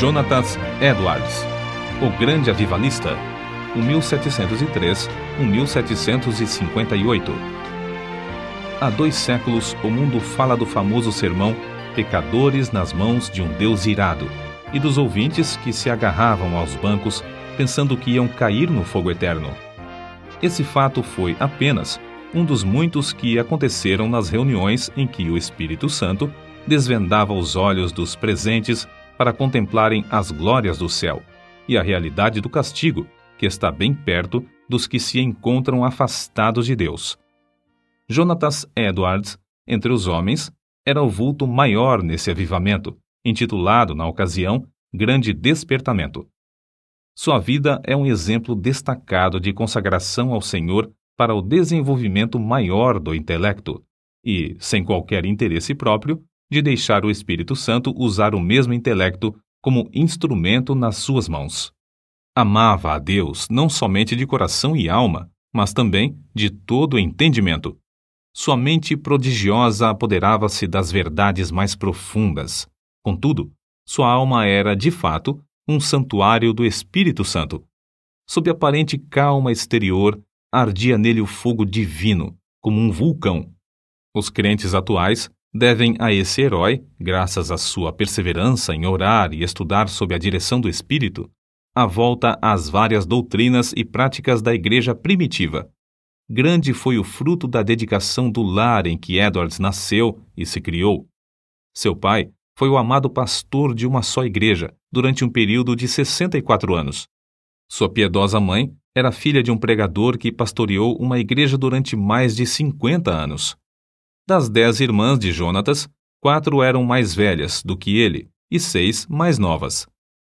Jonathan Edwards, o Grande Avivalista, 1703-1758. Há dois séculos, o mundo fala do famoso sermão Pecadores nas mãos de um Deus irado e dos ouvintes que se agarravam aos bancos pensando que iam cair no fogo eterno. Esse fato foi apenas um dos muitos que aconteceram nas reuniões em que o Espírito Santo desvendava os olhos dos presentes para contemplarem as glórias do céu e a realidade do castigo, que está bem perto dos que se encontram afastados de Deus. Jonatas Edwards, entre os homens, era o vulto maior nesse avivamento, intitulado, na ocasião, Grande Despertamento. Sua vida é um exemplo destacado de consagração ao Senhor para o desenvolvimento maior do intelecto e, sem qualquer interesse próprio, de deixar o Espírito Santo usar o mesmo intelecto como instrumento nas suas mãos. Amava a Deus não somente de coração e alma, mas também de todo entendimento. Sua mente prodigiosa apoderava-se das verdades mais profundas. Contudo, sua alma era, de fato, um santuário do Espírito Santo. Sob aparente calma exterior, ardia nele o fogo divino, como um vulcão. Os crentes atuais devem a esse herói, graças à sua perseverança em orar e estudar sob a direção do Espírito, a volta às várias doutrinas e práticas da Igreja primitiva. Grande foi o fruto da dedicação do lar em que Edwards nasceu e se criou. Seu pai foi o amado pastor de uma só igreja durante um período de 64 anos. Sua piedosa mãe era filha de um pregador que pastoreou uma igreja durante mais de 50 anos. Das dez irmãs de Jonatas, quatro eram mais velhas do que ele e seis mais novas.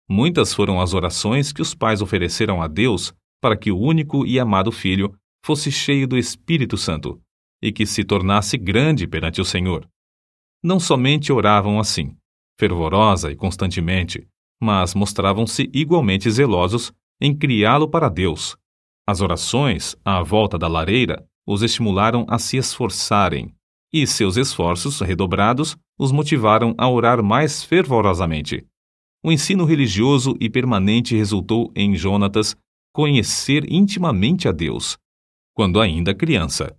Muitas foram as orações que os pais ofereceram a Deus para que o único e amado filho fosse cheio do Espírito Santo e que se tornasse grande perante o Senhor. Não somente oravam assim, fervorosa e constantemente, mas mostravam-se igualmente zelosos em criá-lo para Deus. As orações à volta da lareira os estimularam a se esforçarem e seus esforços redobrados os motivaram a orar mais fervorosamente. O ensino religioso e permanente resultou em Jonatas conhecer intimamente a Deus, quando ainda criança.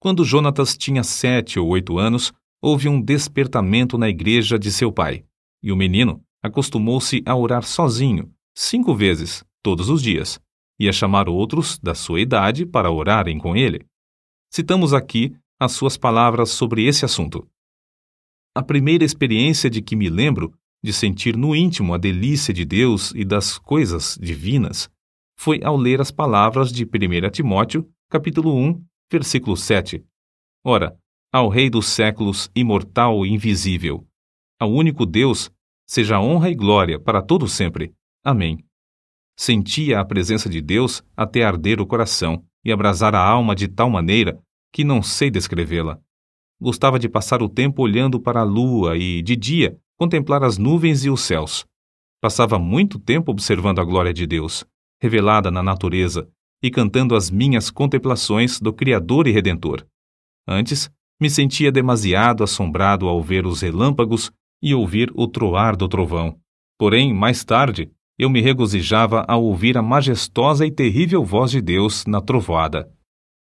Quando Jonatas tinha sete ou oito anos, houve um despertamento na igreja de seu pai, e o menino acostumou-se a orar sozinho, cinco vezes, todos os dias, e a chamar outros da sua idade para orarem com ele. Citamos aqui as suas palavras sobre esse assunto. A primeira experiência de que me lembro de sentir no íntimo a delícia de Deus e das coisas divinas foi ao ler as palavras de 1 Timóteo, capítulo 1, versículo 7. Ora, ao Rei dos séculos, imortal e invisível, ao único Deus, seja honra e glória para todo sempre. Amém. Sentia a presença de Deus até arder o coração e abrasar a alma de tal maneira que não sei descrevê-la. Gostava de passar o tempo olhando para a lua e, de dia, contemplar as nuvens e os céus. Passava muito tempo observando a glória de Deus, revelada na natureza, e cantando as minhas contemplações do Criador e Redentor. Antes, me sentia demasiado assombrado ao ver os relâmpagos e ouvir o troar do trovão. Porém, mais tarde, eu me regozijava ao ouvir a majestosa e terrível voz de Deus na trovoada.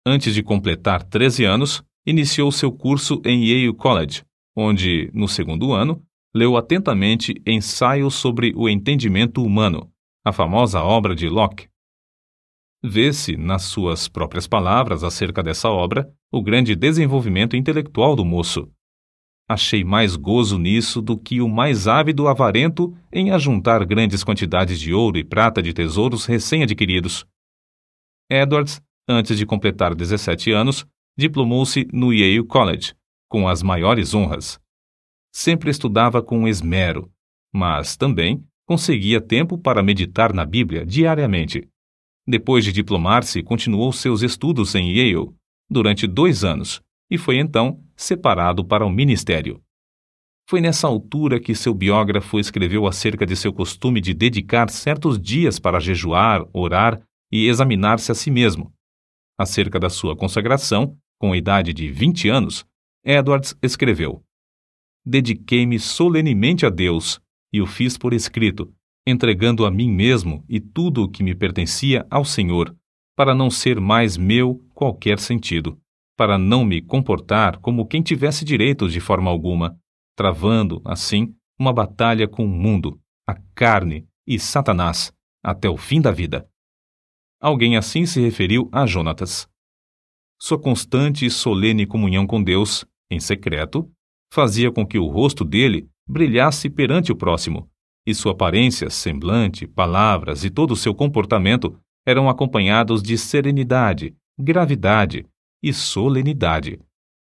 Antes de completar 13 anos, iniciou seu curso em Yale College, onde, no segundo ano, leu atentamente Ensaios sobre o Entendimento Humano, a famosa obra de Locke. Vê-se, nas suas próprias palavras acerca dessa obra, o grande desenvolvimento intelectual do moço. Achei mais gozo nisso do que o mais ávido avarento em ajuntar grandes quantidades de ouro e prata de tesouros recém-adquiridos. Edwards antes de completar 17 anos, diplomou-se no Yale College, com as maiores honras. Sempre estudava com esmero, mas também conseguia tempo para meditar na Bíblia diariamente. Depois de diplomar-se, continuou seus estudos em Yale durante dois anos e foi então separado para o ministério. Foi nessa altura que seu biógrafo escreveu acerca de seu costume de dedicar certos dias para jejuar, orar e examinar-se a si mesmo, Acerca da sua consagração, com a idade de 20 anos, Edwards escreveu: Dediquei-me solenemente a Deus e o fiz por escrito, entregando a mim mesmo e tudo o que me pertencia ao Senhor, para não ser mais meu qualquer sentido, para não me comportar como quem tivesse direitos de forma alguma, travando, assim, uma batalha com o mundo, a carne e Satanás, até o fim da vida. Alguém assim se referiu a Jonatas. Sua constante e solene comunhão com Deus, em secreto, fazia com que o rosto dele brilhasse perante o próximo, e sua aparência, semblante, palavras e todo o seu comportamento eram acompanhados de serenidade, gravidade e solenidade.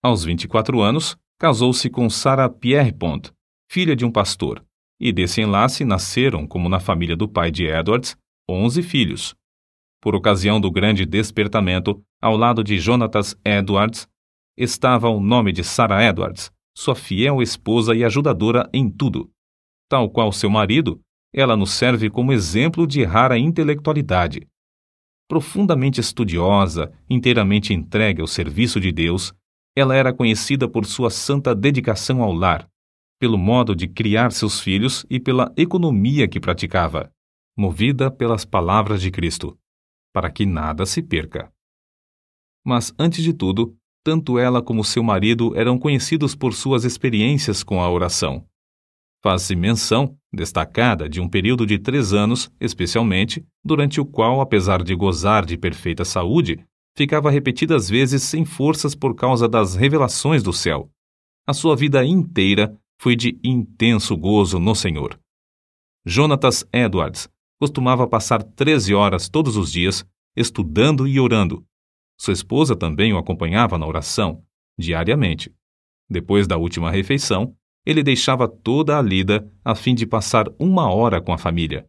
Aos 24 anos, casou-se com Sarah Pierrepont, filha de um pastor, e desse enlace nasceram, como na família do pai de Edwards, 11 filhos, por ocasião do grande despertamento, ao lado de Jonatas Edwards, estava o nome de Sarah Edwards, sua fiel esposa e ajudadora em tudo. Tal qual seu marido, ela nos serve como exemplo de rara intelectualidade. Profundamente estudiosa, inteiramente entregue ao serviço de Deus, ela era conhecida por sua santa dedicação ao lar, pelo modo de criar seus filhos e pela economia que praticava, movida pelas palavras de Cristo para que nada se perca. Mas, antes de tudo, tanto ela como seu marido eram conhecidos por suas experiências com a oração. Faz-se menção, destacada, de um período de três anos, especialmente, durante o qual, apesar de gozar de perfeita saúde, ficava repetidas vezes sem forças por causa das revelações do céu. A sua vida inteira foi de intenso gozo no Senhor. Jonatas Edwards costumava passar 13 horas todos os dias estudando e orando. Sua esposa também o acompanhava na oração, diariamente. Depois da última refeição, ele deixava toda a lida a fim de passar uma hora com a família.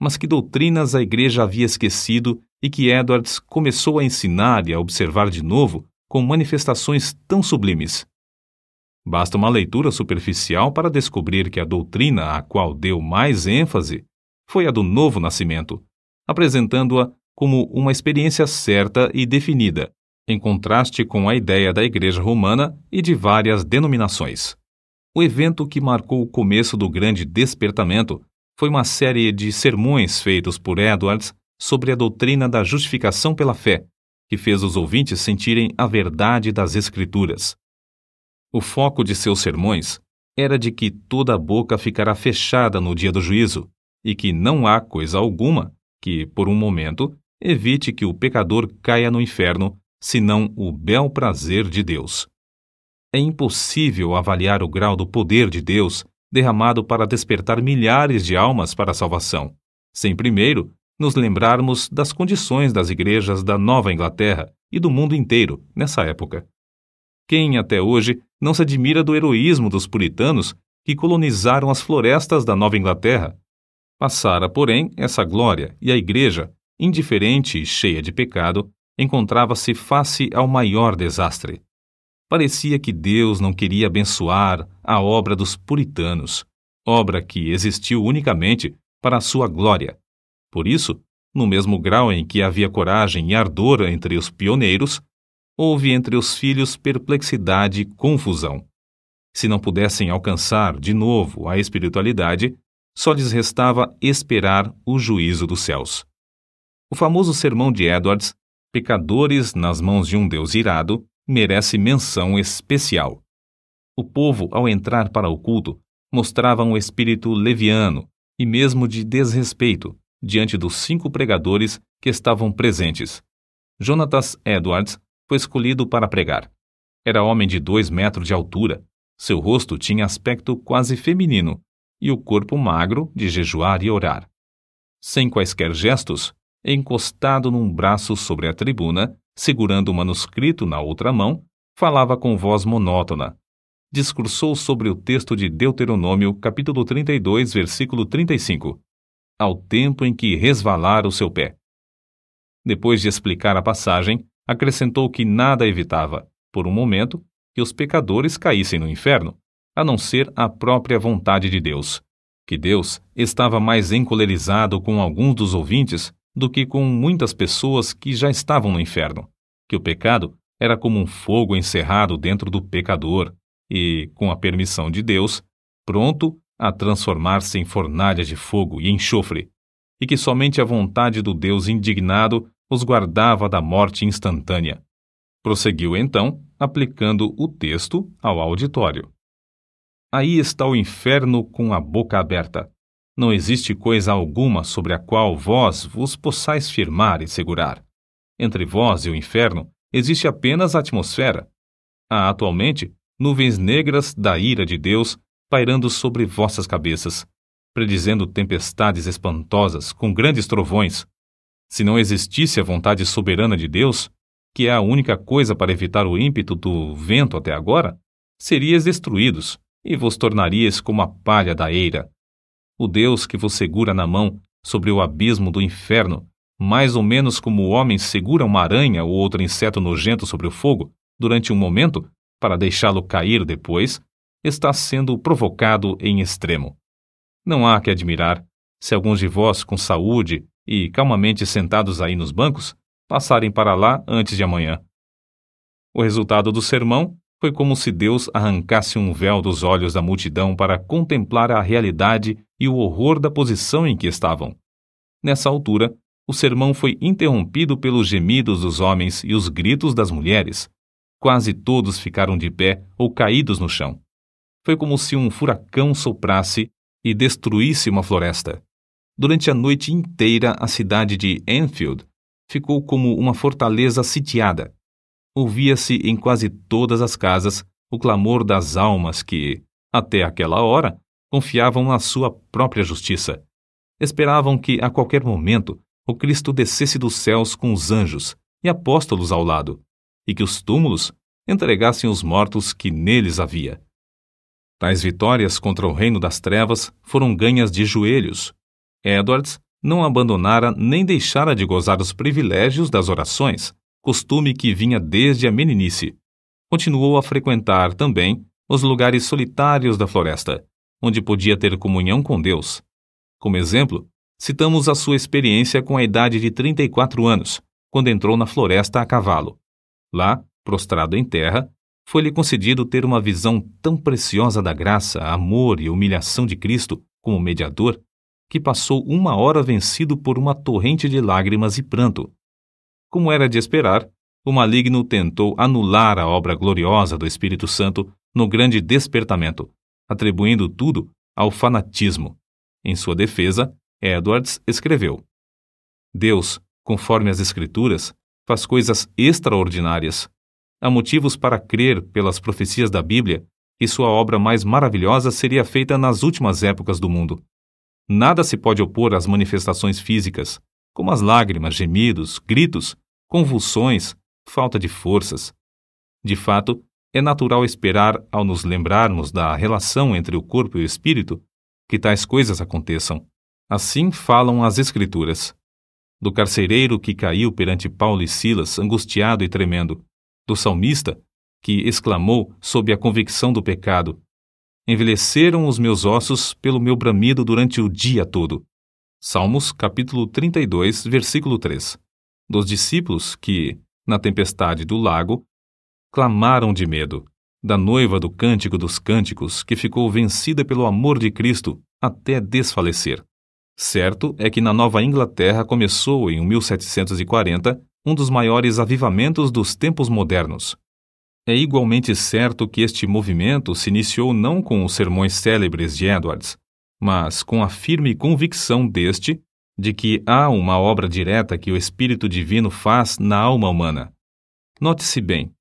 Mas que doutrinas a igreja havia esquecido e que Edwards começou a ensinar e a observar de novo com manifestações tão sublimes? Basta uma leitura superficial para descobrir que a doutrina à qual deu mais ênfase foi a do novo nascimento, apresentando-a como uma experiência certa e definida, em contraste com a ideia da Igreja Romana e de várias denominações. O evento que marcou o começo do Grande Despertamento foi uma série de sermões feitos por Edwards sobre a doutrina da justificação pela fé, que fez os ouvintes sentirem a verdade das Escrituras. O foco de seus sermões era de que toda a boca ficará fechada no dia do juízo, e que não há coisa alguma que, por um momento, evite que o pecador caia no inferno, senão o bel prazer de Deus. É impossível avaliar o grau do poder de Deus derramado para despertar milhares de almas para a salvação, sem primeiro nos lembrarmos das condições das igrejas da Nova Inglaterra e do mundo inteiro nessa época. Quem até hoje não se admira do heroísmo dos puritanos que colonizaram as florestas da Nova Inglaterra Passara, porém, essa glória, e a Igreja, indiferente e cheia de pecado, encontrava-se face ao maior desastre. Parecia que Deus não queria abençoar a obra dos puritanos, obra que existiu unicamente para a sua glória. Por isso, no mesmo grau em que havia coragem e ardor entre os pioneiros, houve entre os filhos perplexidade e confusão. Se não pudessem alcançar de novo a espiritualidade, só lhes restava esperar o juízo dos céus. O famoso sermão de Edwards, Pecadores nas mãos de um Deus irado, merece menção especial. O povo, ao entrar para o culto, mostrava um espírito leviano e mesmo de desrespeito diante dos cinco pregadores que estavam presentes. Jonatas Edwards foi escolhido para pregar. Era homem de dois metros de altura. Seu rosto tinha aspecto quase feminino e o corpo magro de jejuar e orar. Sem quaisquer gestos, encostado num braço sobre a tribuna, segurando o manuscrito na outra mão, falava com voz monótona. Discursou sobre o texto de Deuteronômio, capítulo 32, versículo 35, ao tempo em que resvalar o seu pé. Depois de explicar a passagem, acrescentou que nada evitava, por um momento, que os pecadores caíssem no inferno, a não ser a própria vontade de Deus. Que Deus estava mais encolerizado com alguns dos ouvintes do que com muitas pessoas que já estavam no inferno. Que o pecado era como um fogo encerrado dentro do pecador e, com a permissão de Deus, pronto a transformar-se em fornalha de fogo e enxofre, e que somente a vontade do Deus indignado os guardava da morte instantânea. Prosseguiu então, aplicando o texto ao auditório aí está o inferno com a boca aberta. Não existe coisa alguma sobre a qual vós vos possais firmar e segurar. Entre vós e o inferno existe apenas a atmosfera. Há atualmente nuvens negras da ira de Deus pairando sobre vossas cabeças, predizendo tempestades espantosas com grandes trovões. Se não existisse a vontade soberana de Deus, que é a única coisa para evitar o ímpeto do vento até agora, serias destruídos e vos tornaríeis como a palha da eira. O Deus que vos segura na mão sobre o abismo do inferno, mais ou menos como o homem segura uma aranha ou outro inseto nojento sobre o fogo durante um momento para deixá-lo cair depois, está sendo provocado em extremo. Não há que admirar se alguns de vós com saúde e calmamente sentados aí nos bancos passarem para lá antes de amanhã. O resultado do sermão foi como se Deus arrancasse um véu dos olhos da multidão para contemplar a realidade e o horror da posição em que estavam. Nessa altura, o sermão foi interrompido pelos gemidos dos homens e os gritos das mulheres. Quase todos ficaram de pé ou caídos no chão. Foi como se um furacão soprasse e destruísse uma floresta. Durante a noite inteira, a cidade de Enfield ficou como uma fortaleza sitiada ouvia-se em quase todas as casas o clamor das almas que, até aquela hora, confiavam na sua própria justiça. Esperavam que, a qualquer momento, o Cristo descesse dos céus com os anjos e apóstolos ao lado, e que os túmulos entregassem os mortos que neles havia. Tais vitórias contra o reino das trevas foram ganhas de joelhos. Edwards não abandonara nem deixara de gozar os privilégios das orações, costume que vinha desde a meninice. Continuou a frequentar também os lugares solitários da floresta, onde podia ter comunhão com Deus. Como exemplo, citamos a sua experiência com a idade de 34 anos, quando entrou na floresta a cavalo. Lá, prostrado em terra, foi-lhe concedido ter uma visão tão preciosa da graça, amor e humilhação de Cristo como mediador, que passou uma hora vencido por uma torrente de lágrimas e pranto, como era de esperar, o maligno tentou anular a obra gloriosa do Espírito Santo no grande despertamento, atribuindo tudo ao fanatismo. Em sua defesa, Edwards escreveu: Deus, conforme as Escrituras, faz coisas extraordinárias. Há motivos para crer pelas profecias da Bíblia que sua obra mais maravilhosa seria feita nas últimas épocas do mundo. Nada se pode opor às manifestações físicas, como as lágrimas, gemidos, gritos convulsões, falta de forças. De fato, é natural esperar, ao nos lembrarmos da relação entre o corpo e o espírito, que tais coisas aconteçam. Assim falam as Escrituras. Do carcereiro que caiu perante Paulo e Silas, angustiado e tremendo, do salmista, que exclamou sob a convicção do pecado: Envelheceram os meus ossos pelo meu bramido durante o dia todo. Salmos, capítulo 32, versículo 3 dos discípulos que, na tempestade do lago, clamaram de medo, da noiva do Cântico dos Cânticos que ficou vencida pelo amor de Cristo até desfalecer. Certo é que na Nova Inglaterra começou, em 1740, um dos maiores avivamentos dos tempos modernos. É igualmente certo que este movimento se iniciou não com os sermões célebres de Edwards, mas com a firme convicção deste de que há uma obra direta que o Espírito Divino faz na alma humana. Note-se bem,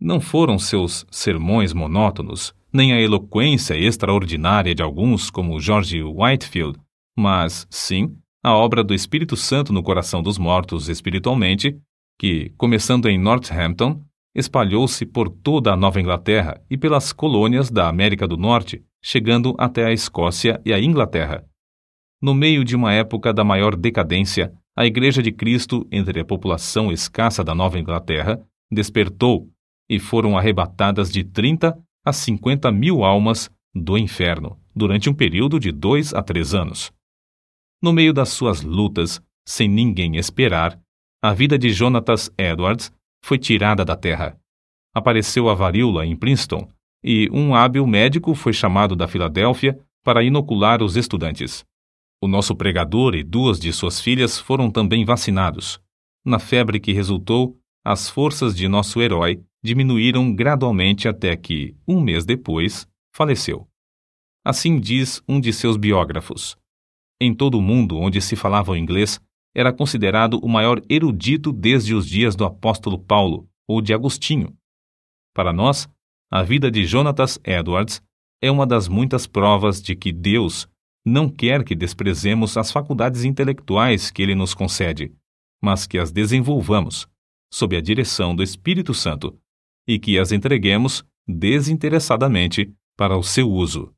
não foram seus sermões monótonos, nem a eloquência extraordinária de alguns, como George Whitefield, mas, sim, a obra do Espírito Santo no coração dos mortos espiritualmente, que, começando em Northampton, espalhou-se por toda a Nova Inglaterra e pelas colônias da América do Norte, chegando até a Escócia e a Inglaterra no meio de uma época da maior decadência, a Igreja de Cristo, entre a população escassa da Nova Inglaterra, despertou e foram arrebatadas de 30 a 50 mil almas do inferno durante um período de dois a três anos. No meio das suas lutas, sem ninguém esperar, a vida de Jonatas Edwards foi tirada da terra. Apareceu a varíola em Princeton e um hábil médico foi chamado da Filadélfia para inocular os estudantes. O nosso pregador e duas de suas filhas foram também vacinados. Na febre que resultou, as forças de nosso herói diminuíram gradualmente até que, um mês depois, faleceu. Assim diz um de seus biógrafos. Em todo o mundo onde se falava o inglês, era considerado o maior erudito desde os dias do apóstolo Paulo ou de Agostinho. Para nós, a vida de Jonatas Edwards é uma das muitas provas de que Deus não quer que desprezemos as faculdades intelectuais que ele nos concede, mas que as desenvolvamos, sob a direção do Espírito Santo, e que as entreguemos desinteressadamente para o seu uso.